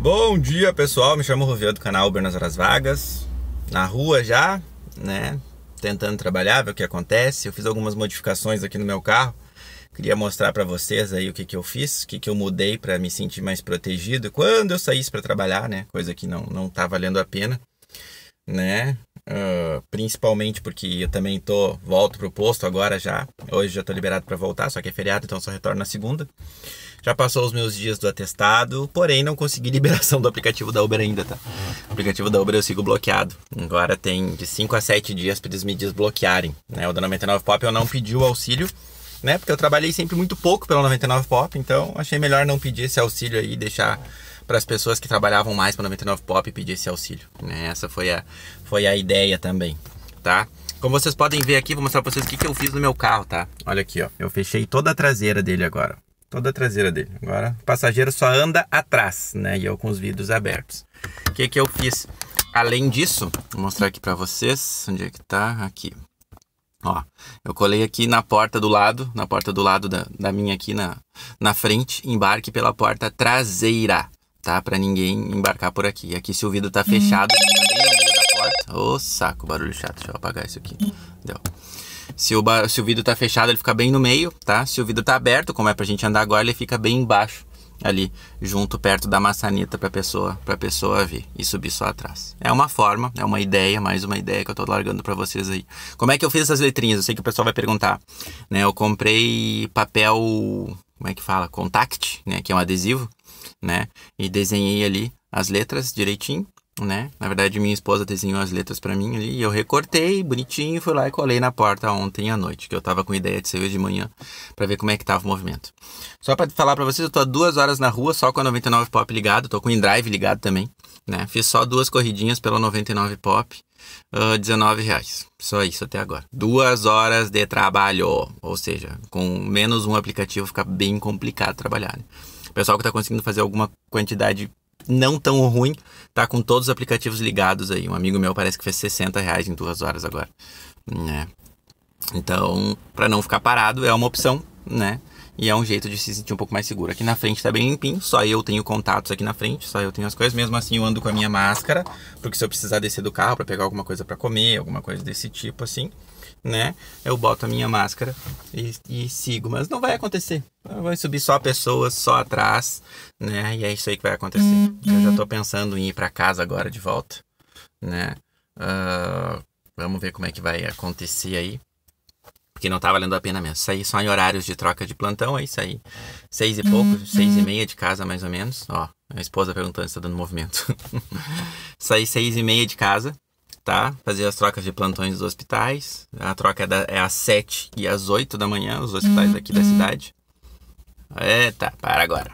Bom dia pessoal, me chamo Roviano do canal Uber nas Horas Vagas Na rua já, né, tentando trabalhar, ver o que acontece Eu fiz algumas modificações aqui no meu carro Queria mostrar para vocês aí o que, que eu fiz, o que, que eu mudei para me sentir mais protegido Quando eu saísse para trabalhar, né, coisa que não, não tá valendo a pena Né, uh, principalmente porque eu também tô, volto pro posto agora já Hoje já tô liberado para voltar, só que é feriado, então só retorno na segunda já passou os meus dias do atestado, porém não consegui liberação do aplicativo da Uber ainda, tá? O aplicativo da Uber eu sigo bloqueado. Agora tem de 5 a 7 dias para eles me desbloquearem, né? O da 99 Pop eu não pedi o auxílio, né? Porque eu trabalhei sempre muito pouco pela 99 Pop, então achei melhor não pedir esse auxílio aí e deixar para as pessoas que trabalhavam mais para 99 Pop pedir esse auxílio, né? Essa foi a foi a ideia também, tá? Como vocês podem ver aqui, vou mostrar para vocês o que, que eu fiz no meu carro, tá? Olha aqui, ó. Eu fechei toda a traseira dele agora toda a traseira dele. Agora o passageiro só anda atrás, né? E eu com os vidros abertos. O que, que eu fiz? Além disso, vou mostrar aqui para vocês onde é que tá. Aqui. Ó, eu colei aqui na porta do lado, na porta do lado da, da minha aqui na, na frente, embarque pela porta traseira, tá? Para ninguém embarcar por aqui. Aqui se o vidro tá uhum. fechado, fica bem no meio da porta. Ô, saco, barulho chato. Deixa eu apagar isso aqui. Uhum. Deu. Se o, se o vidro tá fechado, ele fica bem no meio, tá? Se o vidro tá aberto, como é pra gente andar agora, ele fica bem embaixo ali junto perto da maçaneta para pessoa para pessoa ver e subir só atrás é uma forma é uma ideia mais uma ideia que eu estou largando para vocês aí como é que eu fiz essas letrinhas eu sei que o pessoal vai perguntar né eu comprei papel como é que fala contact né que é um adesivo né e desenhei ali as letras direitinho né? Na verdade, minha esposa desenhou as letras para mim ali e eu recortei bonitinho, fui lá e colei na porta ontem à noite, que eu tava com ideia de ser hoje de manhã para ver como é que tava o movimento. Só para falar para vocês, eu tô há duas horas na rua só com a 99 Pop ligado, tô com o InDrive ligado também, né? Fiz só duas corridinhas pela 99 Pop, uh, ah, 19 reais. Só isso até agora. Duas horas de trabalho, ou seja, com menos um aplicativo fica bem complicado trabalhar. Né? O pessoal que tá conseguindo fazer alguma quantidade não tão ruim. Tá com todos os aplicativos ligados aí. Um amigo meu parece que fez 60 reais em duas horas agora. Né? Então, para não ficar parado, é uma opção, né? E é um jeito de se sentir um pouco mais seguro. Aqui na frente tá bem limpinho, só eu tenho contatos aqui na frente, só eu tenho as coisas. Mesmo assim, eu ando com a minha máscara, porque se eu precisar descer do carro para pegar alguma coisa para comer, alguma coisa desse tipo assim, né? Eu boto a minha máscara e, e sigo, mas não vai acontecer. Vai subir só pessoas, só atrás, né? E é isso aí que vai acontecer. Uhum. Eu já estou pensando em ir para casa agora de volta, né? Uh, vamos ver como é que vai acontecer aí. Porque não tá valendo a pena mesmo. sair só em horários de troca de plantão, aí uhum. seis e uhum. pouco, seis e meia de casa mais ou menos. Ó, a esposa perguntando se tá dando movimento. sair seis e meia de casa, tá? Fazer as trocas de plantões dos hospitais. A troca é, da, é às 7 e às 8 da manhã, os hospitais uhum, aqui da uhum. cidade. Eita, para agora.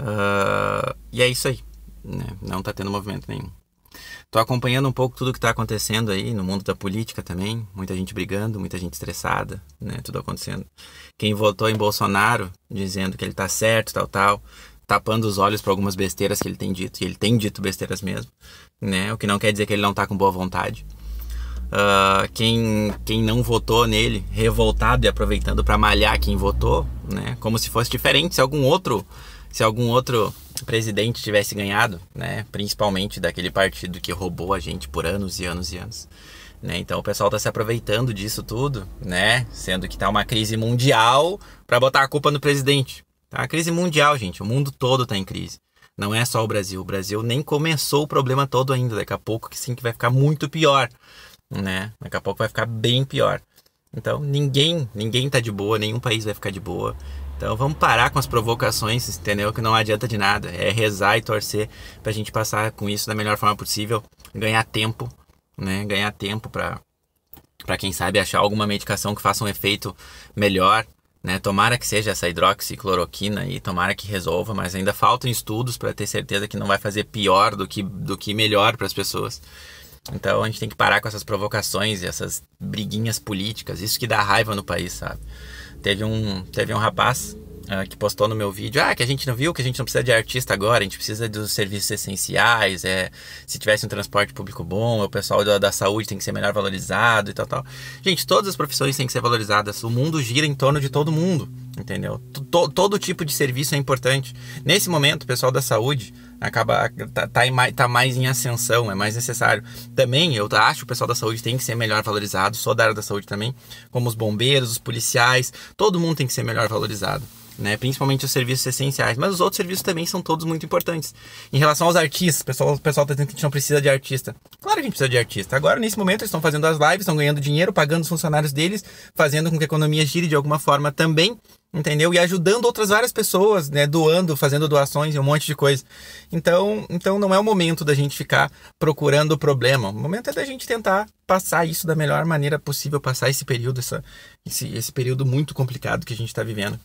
Uh, e é isso aí. Né? Não tá tendo movimento nenhum. Tô acompanhando um pouco tudo que tá acontecendo aí no mundo da política também. Muita gente brigando, muita gente estressada, né? Tudo acontecendo. Quem votou em Bolsonaro dizendo que ele tá certo, tal, tal, tapando os olhos para algumas besteiras que ele tem dito. E ele tem dito besteiras mesmo, né? O que não quer dizer que ele não está com boa vontade. Uh, quem, quem não votou nele, revoltado e aproveitando para malhar quem votou, né? Como se fosse diferente se algum outro, se algum outro presidente tivesse ganhado, né? Principalmente daquele partido que roubou a gente por anos e anos e anos. Né? Então o pessoal está se aproveitando disso tudo, né? Sendo que está uma crise mundial para botar a culpa no presidente. Tá? A crise mundial, gente. O mundo todo está em crise. Não é só o Brasil. O Brasil nem começou o problema todo ainda. Daqui a pouco que sim que vai ficar muito pior, né? Daqui a pouco vai ficar bem pior. Então, ninguém, ninguém tá de boa, nenhum país vai ficar de boa. Então, vamos parar com as provocações, entendeu? Que não adianta de nada. É rezar e torcer para a gente passar com isso da melhor forma possível, ganhar tempo, né? Ganhar tempo para para quem sabe achar alguma medicação que faça um efeito melhor né? Tomara que seja essa hidroxicloroquina e tomara que resolva, mas ainda faltam estudos para ter certeza que não vai fazer pior do que, do que melhor para as pessoas. Então a gente tem que parar com essas provocações e essas briguinhas políticas, isso que dá raiva no país, sabe? Teve um, teve um rapaz ah, que postou no meu vídeo, ah, que a gente não viu, que a gente não precisa de artista agora, a gente precisa dos serviços essenciais, é, se tivesse um transporte público bom, o pessoal da, da saúde tem que ser melhor valorizado e tal, tal. Gente, todas as profissões têm que ser valorizadas, o mundo gira em torno de todo mundo, entendeu? T todo tipo de serviço é importante. Nesse momento, o pessoal da saúde acaba tá, tá, em, tá, mais em ascensão, é mais necessário. Também eu acho que o pessoal da saúde tem que ser melhor valorizado, sou da área da saúde também, como os bombeiros, os policiais, todo mundo tem que ser melhor valorizado né? Principalmente os serviços essenciais, mas os outros serviços também são todos muito importantes. Em relação aos artistas, o pessoal, pessoal tá dizendo que a gente não precisa de artista. Claro que a gente precisa de artista. Agora, nesse momento, eles estão fazendo as lives, estão ganhando dinheiro, pagando os funcionários deles, fazendo com que a economia gire de alguma forma também, entendeu? E ajudando outras várias pessoas, né? Doando, fazendo doações e um monte de coisa. Então, então não é o momento da gente ficar procurando o problema. O momento é da gente tentar passar isso da melhor maneira possível, passar esse período, essa, esse, esse período muito complicado que a gente está vivendo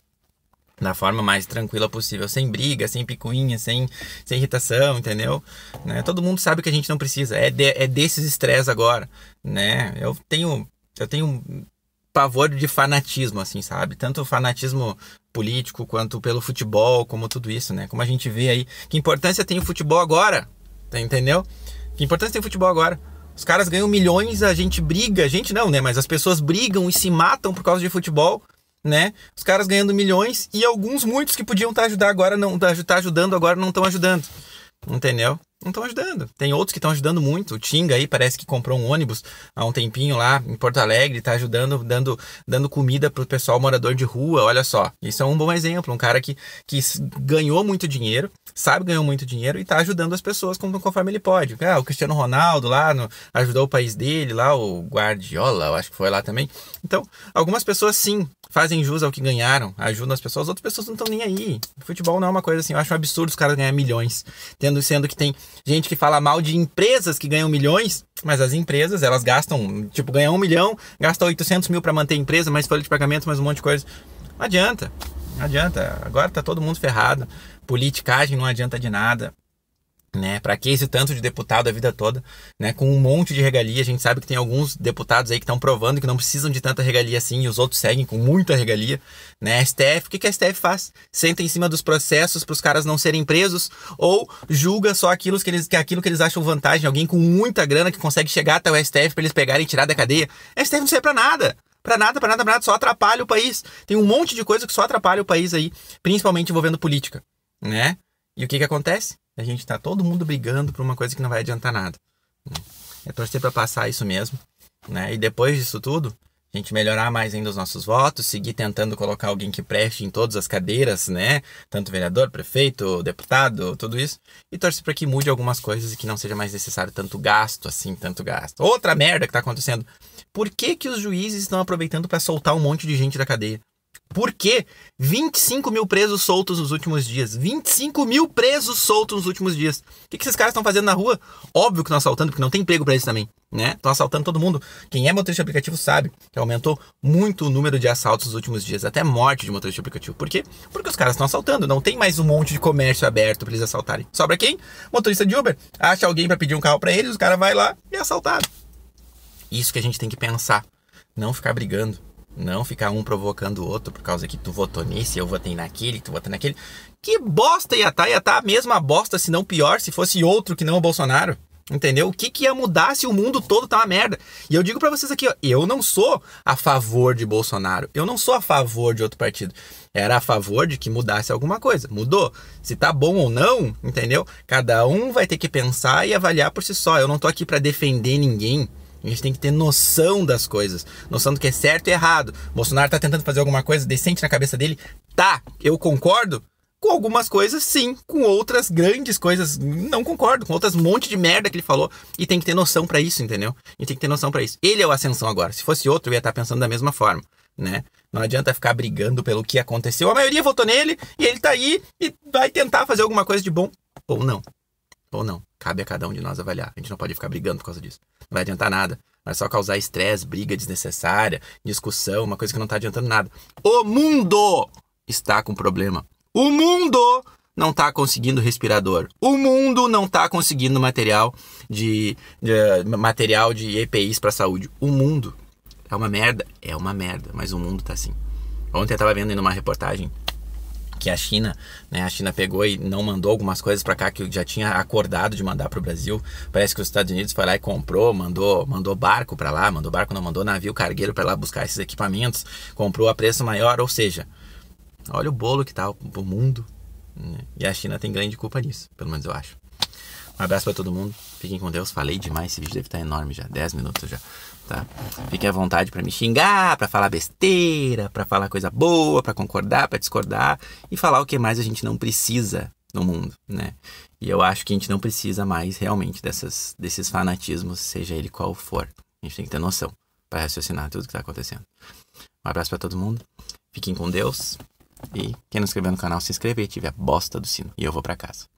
da forma mais tranquila possível, sem briga, sem picuinha, sem, sem irritação, entendeu? Né? Todo mundo sabe que a gente não precisa, é, de, é desses estresses agora, né? Eu tenho, eu tenho pavor de fanatismo, assim, sabe? Tanto fanatismo político quanto pelo futebol, como tudo isso, né? Como a gente vê aí, que importância tem o futebol agora, tá, entendeu? Que importância tem o futebol agora? Os caras ganham milhões, a gente briga, a gente não, né? Mas as pessoas brigam e se matam por causa de futebol, né? Os caras ganhando milhões e alguns muitos que podiam estar tá ajudar agora não tá, tá ajudando agora não estão ajudando. Entendeu? Não estão ajudando. Tem outros que estão ajudando muito. O Tinga aí parece que comprou um ônibus há um tempinho lá em Porto Alegre, está ajudando, dando, dando comida pro pessoal morador de rua. Olha só, isso é um bom exemplo. Um cara que, que ganhou muito dinheiro, sabe ganhou muito dinheiro e está ajudando as pessoas conforme ele pode. Ah, o Cristiano Ronaldo lá no, ajudou o país dele, lá o Guardiola, eu acho que foi lá também. Então, algumas pessoas sim fazem jus ao que ganharam, ajudam as pessoas, outras pessoas não estão nem aí. Futebol não é uma coisa assim, eu acho um absurdo os caras ganhar milhões, tendo sendo que tem gente que fala mal de empresas que ganham milhões, mas as empresas, elas gastam, tipo, ganha um milhão, gastam 800 mil para manter a empresa, mais folha de pagamento, mais um monte de coisa. Não adianta, não adianta. Agora tá todo mundo ferrado. Politicagem não adianta de nada né? Para que esse tanto de deputado a vida toda, né? Com um monte de regalia, a gente sabe que tem alguns deputados aí que estão provando que não precisam de tanta regalia assim, e os outros seguem com muita regalia, né? STF, o que, que a STF faz? Senta em cima dos processos para os caras não serem presos ou julga só aquilo que eles, que aquilo que eles acham vantagem, alguém com muita grana que consegue chegar até o STF para eles pegarem e tirar da cadeia. A STF não serve para nada para nada, para nada, pra nada, só atrapalha o país. Tem um monte de coisa que só atrapalha o país aí, principalmente envolvendo política, né? E o que que acontece? a gente tá todo mundo brigando por uma coisa que não vai adiantar nada. É torcer para passar isso mesmo, né? E depois disso tudo, a gente melhorar mais ainda os nossos votos, seguir tentando colocar alguém que preste em todas as cadeiras, né? Tanto vereador, prefeito, deputado, tudo isso. E torcer para que mude algumas coisas e que não seja mais necessário tanto gasto assim, tanto gasto. Outra merda que tá acontecendo. Por que que os juízes estão aproveitando para soltar um monte de gente da cadeia? Por quê? 25 mil presos soltos nos últimos dias. 25 mil presos soltos nos últimos dias. O que, esses caras estão fazendo na rua? Óbvio que estão assaltando, porque não tem emprego para eles também. né? Estão assaltando todo mundo. Quem é motorista de aplicativo sabe que aumentou muito o número de assaltos nos últimos dias, até morte de motorista de aplicativo. Por quê? Porque os caras estão assaltando, não tem mais um monte de comércio aberto para eles assaltarem. Sobra quem? Motorista de Uber. Acha alguém para pedir um carro para eles, o cara vai lá e é assaltado. Isso que a gente tem que pensar, não ficar brigando não ficar um provocando o outro por causa que tu votou nisso, eu votei naquele, tu votou naquele. Que bosta ia estar, tá? ia estar tá a mesma bosta, se não pior, se fosse outro que não o Bolsonaro. Entendeu? O que, que ia mudar se o mundo todo tá uma merda? E eu digo para vocês aqui, ó, eu não sou a favor de Bolsonaro. Eu não sou a favor de outro partido. Era a favor de que mudasse alguma coisa. Mudou. Se tá bom ou não, entendeu? Cada um vai ter que pensar e avaliar por si só. Eu não tô aqui para defender ninguém. A gente tem que ter noção das coisas, noção do que é certo e errado. Bolsonaro está tentando fazer alguma coisa decente na cabeça dele? Tá, eu concordo. Com algumas coisas, sim. Com outras grandes coisas, não concordo. Com outras, monte de merda que ele falou. E tem que ter noção para isso, entendeu? E tem que ter noção para isso. Ele é o Ascensão agora. Se fosse outro, eu ia estar tá pensando da mesma forma, né? Não adianta ficar brigando pelo que aconteceu. A maioria votou nele e ele tá aí e vai tentar fazer alguma coisa de bom ou não ou não. Cabe a cada um de nós avaliar. A gente não pode ficar brigando por causa disso. Não vai adiantar nada. Vai é só causar estresse, briga desnecessária, discussão, uma coisa que não está adiantando nada. O mundo está com problema. O mundo não está conseguindo respirador. O mundo não está conseguindo material de, de, material de EPIs para saúde. O mundo é uma merda, é uma merda, mas o mundo está assim. Ontem eu estava vendo em uma reportagem que a China, né, a China pegou e não mandou algumas coisas para cá que já tinha acordado de mandar para o Brasil. Parece que os Estados Unidos foi lá e comprou, mandou, mandou barco para lá, mandou barco, não mandou navio cargueiro para lá buscar esses equipamentos, comprou a preço maior, ou seja, olha o bolo que tá o mundo. Né? E a China tem grande culpa nisso, pelo menos eu acho. Um abraço para todo mundo. Fiquem com Deus. Falei demais, esse vídeo deve estar enorme já, 10 minutos já, tá? Fiquem à vontade para me xingar, para falar besteira, para falar coisa boa, para concordar, para discordar e falar o que mais a gente não precisa no mundo, né? E eu acho que a gente não precisa mais realmente dessas, desses fanatismos, seja ele qual for. A gente tem que ter noção para raciocinar tudo que está acontecendo. Um abraço para todo mundo. Fiquem com Deus. E quem não se inscreveu no canal, se inscreve e ative a bosta do sino. E eu vou para casa.